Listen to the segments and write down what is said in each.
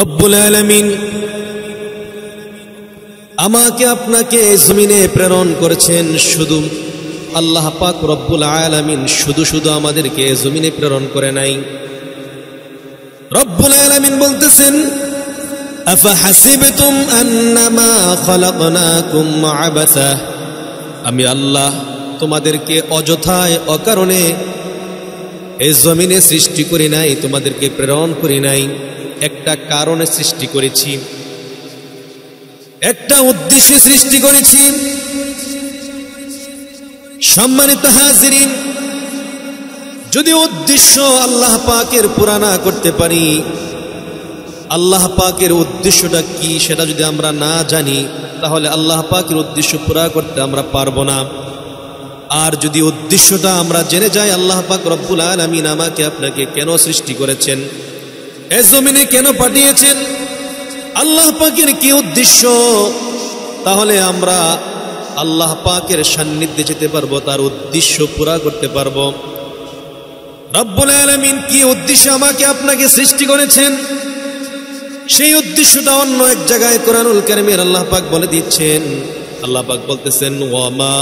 রব্বুল আলমিন আমাকে আপনাকে জমিনে প্রেরণ করেছেন শুধু আল্লাহ পাক রব্বুল আলমিন শুধু শুধু আমাদেরকে জমিনে প্রেরণ করে নাই রব্বুল আলমিন বলতেছেন আমি আল্লাহ তোমাদেরকে অযথায় অকারণে এই জমিনে সৃষ্টি করি নাই তোমাদেরকে প্রেরণ করি নাই একটা কারণে সৃষ্টি করেছি একটা উদ্দেশ্যে সৃষ্টি করেছি সম্মানিত হাজিরিন যদি উদ্দেশ্য আল্লাহ পাকের পুরানা করতে পারি আল্লাহ পাকের উদ্দেশ্যটা কি সেটা যদি আমরা না জানি তাহলে আল্লাহ পাকের উদ্দেশ্য পুরা করতে আমরা পারবো না আর যদি উদ্দেশ্যটা আমরা জেনে যাই আল্লাহ পাক রব্বুল আলমিন আমাকে আপনাকে কেন সৃষ্টি করেছেন এ জমিনে কেন পাঠিয়েছেন আল্লাহ পাকের কি উদ্দেশ্য তাহলে আমরা আল্লাহ পাকের সান্নিধ্যে যেতে পারবো তার উদ্দেশ্য পুরা করতে পারবো রব্বুল আলমিন কি উদ্দেশ্যে আমাকে আপনাকে সৃষ্টি করেছেন সেই উদ্দেশ্যটা অন্য এক জায়গায় কোরআনুল কারিমের আল্লাহ পাক বলে দিচ্ছেন আল্লাহ পাক বলতেছেন ওয়ামা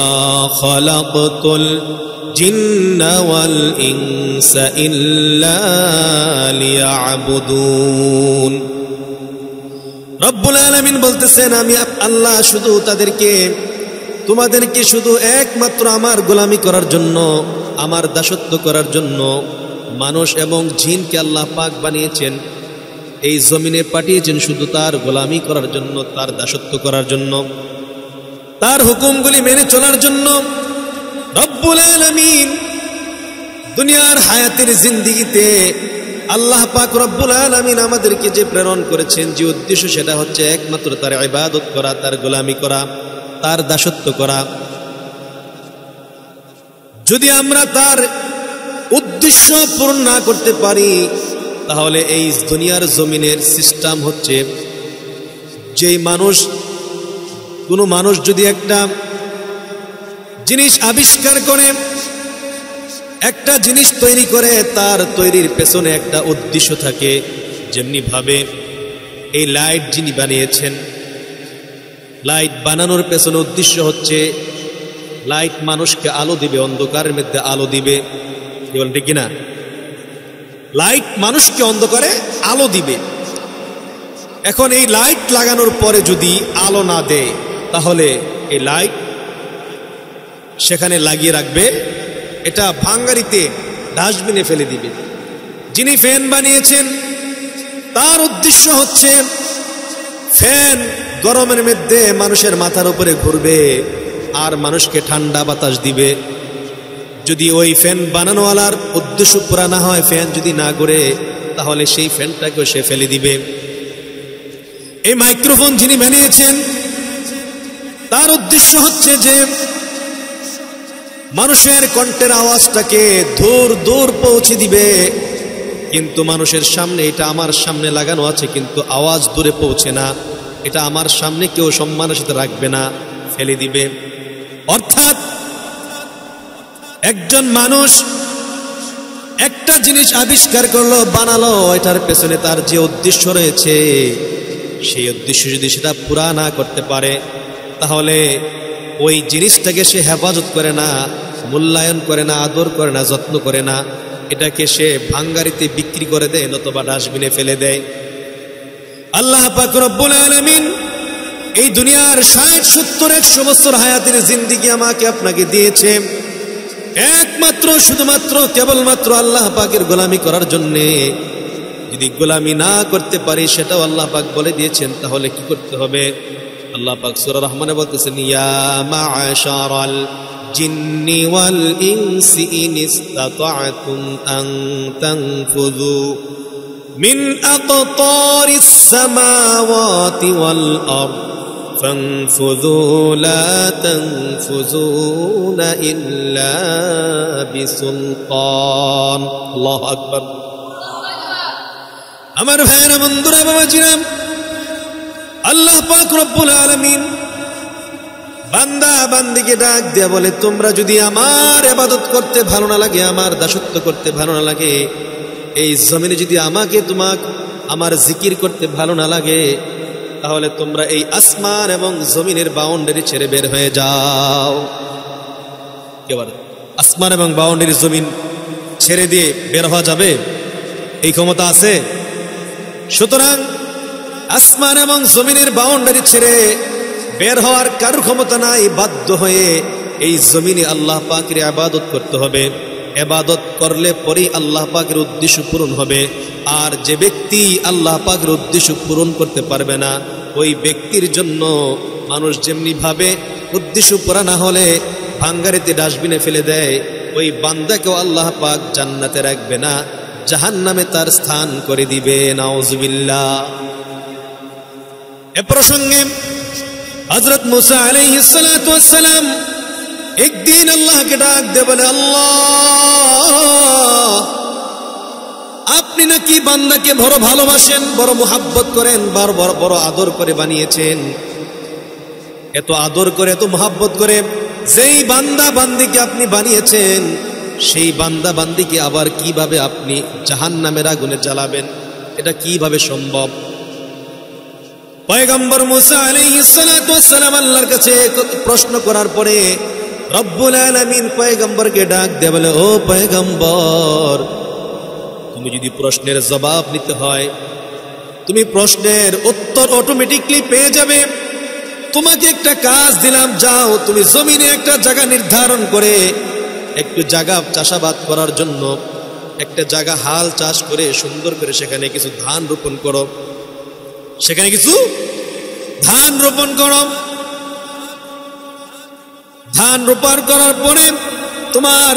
খলাকতুল জিন্না ওয়াল ইনসা ইল্লা লিয়াবুদুন রব্বুল আলামিন বলতেছেন আমি আল্লাহ শুধু তাদেরকে তোমাদেরকে শুধু একমাত্র আমার গোলামি করার জন্য আমার দাসত্ব করার জন্য মানুষ এবং জিনকে আল্লাহ পাক বানিয়েছেন এই জমিনে পাঠিয়েছেন শুধু তার গোলামি করার জন্য তার দাসত্ব করার জন্য তার হুকুমগুলি মেনে চলার জন্য রব্বুল আলমিন দুনিয়ার হায়াতের জিন্দিগিতে আল্লাহ পাক রব্বুল আলমিন আমাদেরকে যে প্রেরণ করেছেন যে উদ্দেশ্য সেটা হচ্ছে একমাত্র তার ইবাদত করা তার গোলামি করা তার দাসত্ব করা যদি আমরা তার উদ্দেশ্য পূরণ না করতে পারি তাহলে এই দুনিয়ার জমিনের সিস্টেম হচ্ছে যেই মানুষ কোনো মানুষ যদি একটা জিনিস আবিষ্কার করে একটা জিনিস তৈরি করে তার তৈরির পেছনে একটা উদ্দেশ্য থাকে যেমনিভাবে এই লাইট যিনি বানিয়েছেন লাইট বানানোর পেছনে উদ্দেশ্য হচ্ছে লাইট মানুষকে আলো দিবে অন্ধকারের মধ্যে আলো দিবে ঠিক কিনা লাইট মানুষকে অন্ধকারে আলো দিবে এখন এই লাইট লাগানোর পরে যদি আলো না দেয় তাহলে এই লাইট সেখানে লাগিয়ে রাখবে এটা ভাঙ্গারিতে ডাস্টবিনে ফেলে দিবে যিনি ফ্যান বানিয়েছেন তার উদ্দেশ্য হচ্ছে ফ্যান গরমের মধ্যে মানুষের মাথার উপরে ঘুরবে আর মানুষকে ঠান্ডা বাতাস দিবে যদি ওই ফ্যান বানানোওয়ালার উদ্দেশ্য পুরা না হয় ফ্যান যদি না ঘুরে তাহলে সেই ফ্যানটাকেও সে ফেলে দিবে এই মাইক্রোফোন যিনি বানিয়েছেন তার উদ্দেশ্য হচ্ছে যে মানুষের কণ্ঠের আওয়াজটাকে দূর দূর পৌঁছে দিবে কিন্তু মানুষের সামনে এটা আমার সামনে লাগানো আছে কিন্তু আওয়াজ দূরে পৌঁছে না এটা আমার সামনে কেউ সম্মানের সাথে রাখবে না ফেলে দিবে অর্থাৎ একজন মানুষ একটা জিনিস আবিষ্কার করলো বানালো এটার পেছনে তার যে উদ্দেশ্য রয়েছে সেই উদ্দেশ্য যদি সেটা পুরা না করতে পারে তাহলে ওই জিনিসটাকে সে হেফাজত করে না মূল্যায়ন করে না আদর করে না যত্ন করে না এটাকে সে ভাঙ্গারিতে বিক্রি করে দেয় নতবা ডাস্টবিনে ফেলে দেয় আল্লাহ পাক রব্বুল এই দুনিয়ার ষাট সত্তর একশো বছর হায়াতের জিন্দিগি আমাকে আপনাকে দিয়েছে একমাত্র শুধুমাত্র কেবলমাত্র আল্লাহ পাকের গোলামি করার জন্যে যদি গোলামি না করতে পারি সেটাও আল্লাহ পাক বলে দিয়েছেন তাহলে কি করতে হবে الله پاك سورة رحمن وقت يا معشار الجن والإنس إن استطعتم أن تنفذوا من أقطار السماوات والأرض فانفذوا لا تنفذون إلا بسلطان الله أكبر الله أكبر أمر فانا من دراب وجرام আল্লাহ পাক রব্বুল আলমিন বান্দা বান্দিকে ডাক দেয়া বলে তোমরা যদি আমার আবাদত করতে ভালো না লাগে আমার দাসত্ব করতে ভালো না লাগে এই জমিনে যদি আমাকে তোমাক আমার জিকির করতে ভালো না লাগে তাহলে তোমরা এই আসমান এবং জমিনের বাউন্ডারি ছেড়ে বের হয়ে যাও এবার আসমান এবং বাউন্ডারি জমিন ছেড়ে দিয়ে বের হওয়া যাবে এই ক্ষমতা আছে সুতরাং আসমান এবং জমিনের বাউন্ডারি ছেড়ে বের হওয়ার কারো ক্ষমতা নাই বাধ্য হয়ে এই জমিনে আল্লাহ পাকের আবাদত করতে হবে এবাদত করলে পরেই আল্লাহ পাকের উদ্দেশ্য পূরণ হবে আর যে ব্যক্তি আল্লাহ পাকের উদ্দেশ্য পূরণ করতে পারবে না ওই ব্যক্তির জন্য মানুষ যেমনিভাবে উদ্দেশ্য পুরা না হলে ভাঙ্গারিতে ডাস্টবিনে ফেলে দেয় ওই বান্দাকেও আল্লাহ পাক জান্নাতে রাখবে না জাহান নামে তার স্থান করে দিবে নাওজবিল্লা এ প্রসঙ্গে হজরত মুসা আলাইসালাম একদিন আল্লাহকে ডাক দে বলে আল্লাহ আপনি নাকি বান্দাকে বড় ভালোবাসেন বড় মোহাব্বত করেন বড় বড় আদর করে বানিয়েছেন এত আদর করে এত মোহাব্বত করে যেই বান্দা বান্দিকে আপনি বানিয়েছেন সেই বান্দা বান্দিকে আবার কিভাবে আপনি জাহান নামের আগুনে জ্বালাবেন এটা কিভাবে সম্ভব পয়গম্বর মুসা সালাম আল্লাহর কাছে প্রশ্ন করার পরে রব্বুল আলমিন পয়গম্বরকে ডাক দেয়া বলে ও পয়গম্বর তুমি যদি প্রশ্নের জবাব নিতে হয় তুমি প্রশ্নের উত্তর অটোমেটিকলি পেয়ে যাবে তোমাকে একটা কাজ দিলাম যাও তুমি জমিনে একটা জায়গা নির্ধারণ করে একটু জায়গা চাষাবাদ করার জন্য একটা জায়গা হাল চাষ করে সুন্দর করে সেখানে কিছু ধান রোপণ করো সেখানে কিছু ধান রোপণ করো ধান রোপণ করার পরে তোমার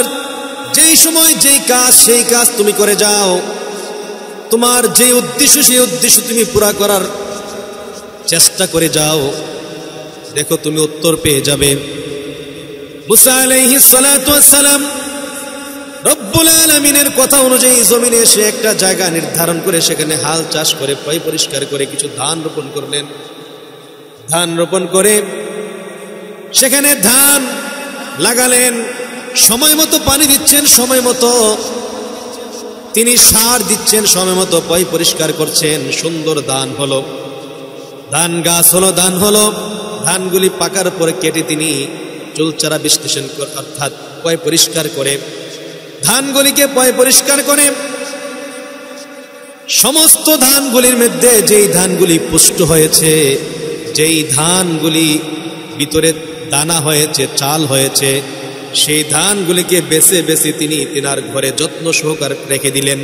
যেই সময় যেই কাজ সেই কাজ তুমি করে যাও তোমার যে উদ্দেশ্য সেই উদ্দেশ্য তুমি পুরা করার চেষ্টা করে যাও দেখো তুমি উত্তর পেয়ে যাবে মুসা আলাইহিস সালাম রব্বুল আলমিনের কথা অনুযায়ী জমিনে এসে একটা জায়গা নির্ধারণ করে সেখানে হাল চাষ করে পয় পরিষ্কার করে কিছু ধান রোপণ করলেন ধান রোপণ করে সেখানে ধান লাগালেন সময় মতো পানি দিচ্ছেন সময় মতো তিনি সার দিচ্ছেন সময় মতো পয় পরিষ্কার করছেন সুন্দর ধান হলো ধান গাছ হলো ধান হলো ধানগুলি পাকার পরে কেটে তিনি চুলচারা বিশ্লেষণ অর্থাৎ পয় পরিষ্কার করে ধানগুলিকে পয় পরিষ্কার করে সমস্ত ধানগুলির মধ্যে যেই ধানগুলি পুষ্ট হয়েছে যেই ধানগুলি ভিতরে দানা হয়েছে চাল হয়েছে সেই ধানগুলিকে বেছে বেছে তিনি তিনার ঘরে যত্ন সহকার রেখে দিলেন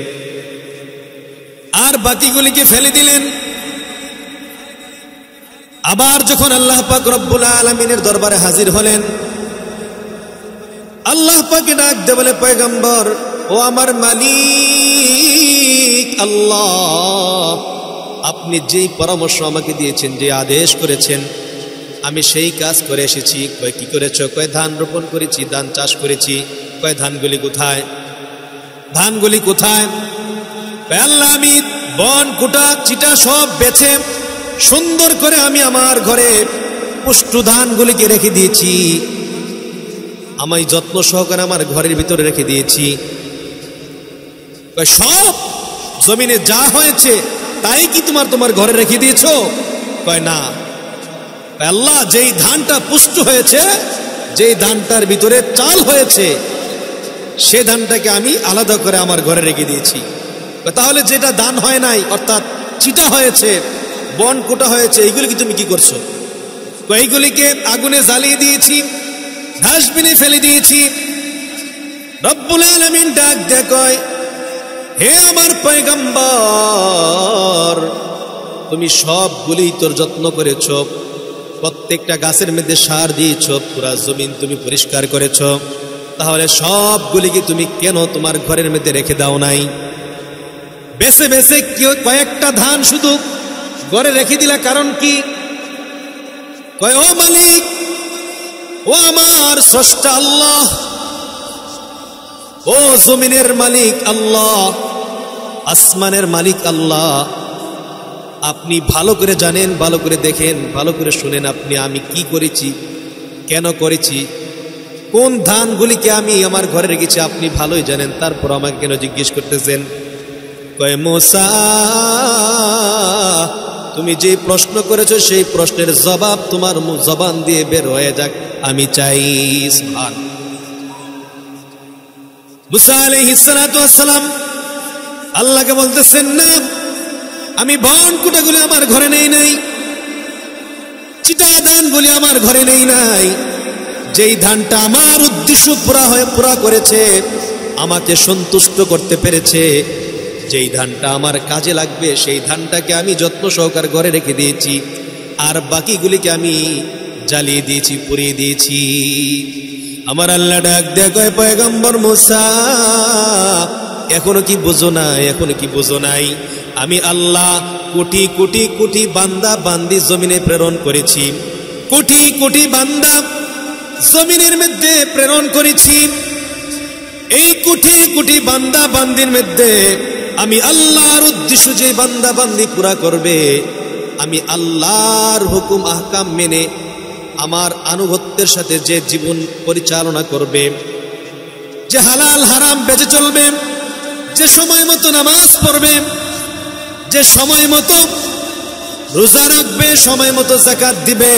আর বাকিগুলিকে ফেলে দিলেন আবার যখন আল্লাহ পাক রব্বুল আলমিনের দরবারে হাজির হলেন আল্লাহ পাকে ডাক দে বলে পয়গম্বর ও আমার মালিক আল্লাহ আপনি যেই পরামর্শ আমাকে দিয়েছেন যে আদেশ করেছেন আমি সেই কাজ করে এসেছি কয় কি করেছ কয় ধান রোপণ করেছি ধান চাষ করেছি কয় ধানগুলি কোথায় ধানগুলি কোথায় আল্লাহ আমি বন কুটা চিটা সব বেছে সুন্দর করে আমি আমার ঘরে পুষ্ট ধানগুলিকে রেখে দিয়েছি আমি যত্ন সহকারে আমার ঘরের ভিতরে রেখে দিয়েছি সব জমিনে যা হয়েছে তাই কি তোমার তোমার ঘরে রেখে দিয়েছ কয় না আল্লাহ যেই ধানটা পুষ্ট হয়েছে যেই ধানটার ভিতরে চাল হয়েছে সে ধানটাকে আমি আলাদা করে আমার ঘরে রেখে দিয়েছি তাহলে যেটা দান হয় নাই অর্থাৎ চিটা হয়েছে বন কোটা হয়েছে এইগুলি কি তুমি কি করছো এইগুলিকে আগুনে জ্বালিয়ে দিয়েছি ডাস্টবিনে ফেলে দিয়েছি রব্বুল আলমিন ডাক কয় হে আমার পয়গম্বর তুমি সবগুলি তোর যত্ন করেছ প্রত্যেকটা গাছের মধ্যে সার দিয়েছ পুরা জমিন তুমি পরিষ্কার করেছ তাহলে সবগুলিকে তুমি কেন তোমার ঘরের মধ্যে রেখে দাও নাই বেছে বেছে কেউ কয়েকটা ধান শুধু ঘরে রেখে দিলা কারণ কি কয় ও মালিক ও আমার স্রষ্টা আল্লাহ ও জমিনের মালিক আল্লাহ আসমানের মালিক আল্লাহ আপনি ভালো করে জানেন ভালো করে দেখেন ভালো করে শুনেন আপনি আমি কি করেছি কেন করেছি কোন ধানগুলিকে আমি আমার ঘরে রেখেছি আপনি ভালোই জানেন তারপর আমাকে কেন জিজ্ঞেস করতেছেন কয় মোসা তুমি যে প্রশ্ন করেছো সেই প্রশ্নের জবাব তোমার জবান দিয়ে বের হয়ে যাক আমি চাই সুহান আল্লাহকে বলতেছেন না আমি বন কুটাগুলি আমার ঘরে নেই নাই চিটা ধান বলি আমার ঘরে নেই নাই যেই ধানটা আমার উদ্দেশ্য পুরা হয়ে পুরা করেছে আমাকে সন্তুষ্ট করতে পেরেছে যেই ধানটা আমার কাজে লাগবে সেই ধানটাকে আমি যত্ন সহকার ঘরে রেখে দিয়েছি আর বাকিগুলিকে আমি জ্বালিয়ে দিয়েছি পুড়িয়ে দিয়েছি আমার আল্লাহ ডাক দেখ পয়গম্বর মোসা এখনো কি বোঝো না এখনো কি বোঝো নাই আমি আল্লাহ কোটি কোটি কোটি বান্দা বান্দি জমিনে প্রেরণ করেছি কোটি কোটি বান্দা জমিনের মধ্যে প্রেরণ করেছি এই কোটি কোটি বান্দা বান্দির মধ্যে আমি আল্লাহর উদ্দেশ্য যে বান্দা বান্দি পুরা করবে আমি আল্লাহর হুকুম আহকাম মেনে আমার আনুগত্যের সাথে যে জীবন পরিচালনা করবে যে হালাল হারাম বেঁচে চলবে যে সময় মতো নামাজ পড়বে যে সময় মতো রোজা রাখবে সময় মতো জাকাত দিবে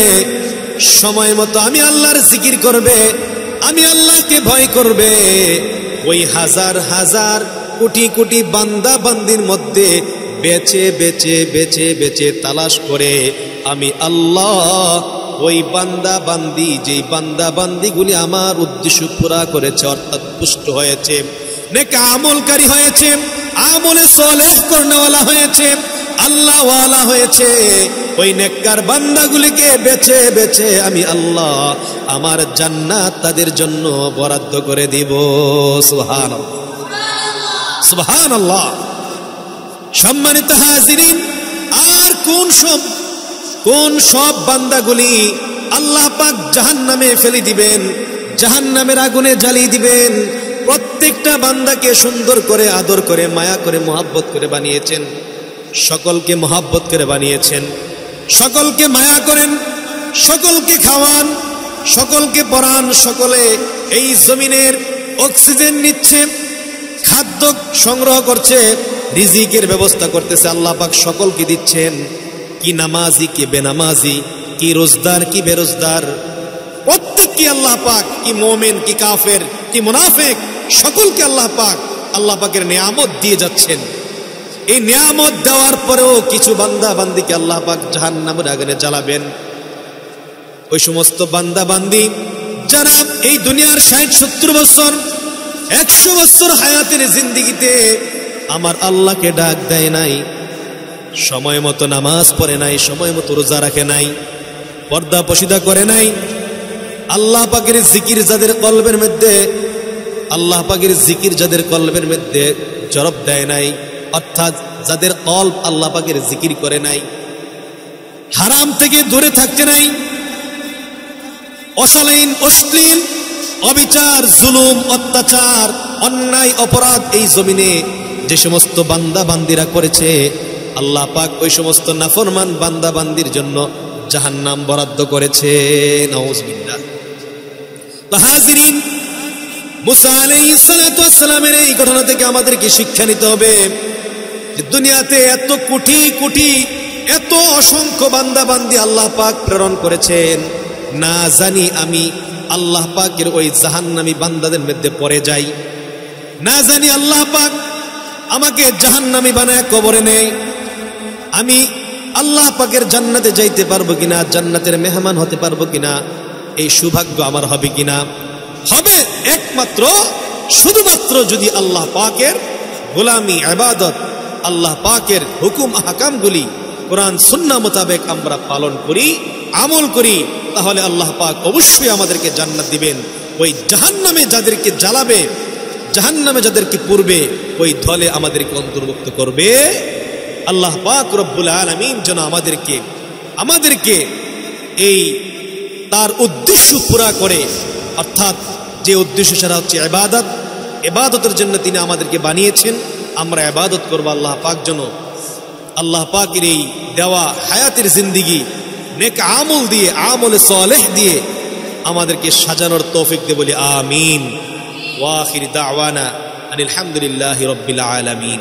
সময় মতো আমি আল্লাহর জিকির করবে আমি আল্লাহকে ভয় করবে ওই হাজার হাজার কোটি কোটি বান্দা বান্দির মধ্যে বেছে বেছে বেছে বেচে তালাশ করে আমি আল্লাহ ওই বান্দা বান্দি যেই বান্দা বান্দিগুলি আমার উদ্দেশ্য পুরা করেছে অর্থাৎ পুষ্ট হয়েছে নেক আমলকারী হয়েছে আমলে সলেহ কর্ণওয়ালা হয়েছে আল্লাহওয়ালা হয়েছে ওই নেককার বান্দাগুলিকে বেছে বেছে আমি আল্লাহ আমার জান্নাত তাদের জন্য বরাদ্দ করে দিব সুহান সুহান আল্লাহ সম্মানিত হাজিরিন আর কোন সম্পদ কোন সব বান্দাগুলি আল্লাহ পাক জাহান নামে ফেলে দিবেন জাহান নামের আগুনে জ্বালিয়ে দিবেন প্রত্যেকটা বান্দাকে সুন্দর করে আদর করে মায়া করে মোহাব্বত করে বানিয়েছেন সকলকে মোহাব্বত করে বানিয়েছেন সকলকে মায়া করেন সকলকে খাওয়ান সকলকে পরান সকলে এই জমিনের অক্সিজেন নিচ্ছে খাদ্য সংগ্রহ করছে রিজিকের ব্যবস্থা করতেছে আল্লাহ পাক সকলকে দিচ্ছেন কি নামাজি কি বেনামাজি কি রোজদার কি বেরোজদার প্রত্যেককে আল্লাহ পাক কি মোমেন কি কাফের কি মুনাফেক সকলকে আল্লাহ পাক আল্লাহ পাকের নিয়ামত দিয়ে যাচ্ছেন এই নিয়ামত দেওয়ার পরেও কিছু বান্দা বান্দিকে আল্লাহ পাক জাহান নামের আগুনে জ্বালাবেন ওই সমস্ত বান্দা বান্দি যারা এই দুনিয়ার ষাট সত্তর বছর একশো বছর হায়াতের জিন্দিগিতে আমার আল্লাহকে ডাক দেয় নাই সময় মতো নামাজ পড়ে নাই সময় মতো রোজা রাখে নাই পর্দা পশিদা করে নাই আল্লাহ পাকের জিকির যাদের কল্পের মধ্যে আল্লাহ পাকের জিকির যাদের কল্পের মধ্যে জরব দেয় নাই অর্থাৎ যাদের কল্প আল্লাহ পাকের জিকির করে নাই হারাম থেকে দূরে থাকতে নাই অশালীন অশ্লীল অবিচার জুলুম অত্যাচার অন্যায় অপরাধ এই জমিনে যে সমস্ত বান্দা বান্দিরা করেছে আল্লাহ পাক ওই সমস্ত নাফরমান বান্দাবান্দির জন্য জাহান নাম বরাদ্দ করেছে নওয়াজবিল্লা তো হাজিরিন এই ঘটনা থেকে আমাদেরকে শিক্ষা নিতে হবে দুনিয়াতে এত কোটি কোটি এত অসংখ্য বান্দাবান্দি আল্লাহ পাক প্রেরণ করেছেন না জানি আমি আল্লাহ পাকের ওই জাহান্নামী বান্দাদের মধ্যে পড়ে যাই না জানি আল্লাহ পাক আমাকে জাহান্নামী বানায় কবরে নেয় আমি আল্লাহ পাকের জান্নাতে যাইতে পারবো কিনা জান্নাতের মেহমান হতে পারবো কিনা এই সৌভাগ্য আমার হবে কিনা হবে একমাত্র শুধুমাত্র যদি আল্লাহ পাকের গোলামি আবাদত আল্লাহ পাকের হুকুম হাকামগুলি কোরআন সুন্না মোতাবেক আমরা পালন করি আমল করি তাহলে আল্লাহ পাক অবশ্যই আমাদেরকে জান্নাত দিবেন ওই জাহান্নামে যাদেরকে জ্বালাবে জাহান্নামে যাদেরকে পূর্বে ওই ধলে আমাদেরকে অন্তর্ভুক্ত করবে আল্লাহ পাক রব্বুল আলমিন যেন আমাদেরকে আমাদেরকে এই তার উদ্দেশ্য পুরা করে অর্থাৎ যে উদ্দেশ্য সেটা হচ্ছে এবাদত এবাদতের জন্য তিনি আমাদেরকে বানিয়েছেন আমরা এবাদত করব আল্লাহ পাক যেন আল্লাহ পাকের এই দেওয়া হায়াতের জিন্দিগি নেক আমল দিয়ে আমল সলেহ দিয়ে আমাদেরকে সাজানোর তৌফিক দে বলি আমিন ওয়াহির দাওয়ানা আনিল হামদুলিল্লাহ রব্বিল আলমিন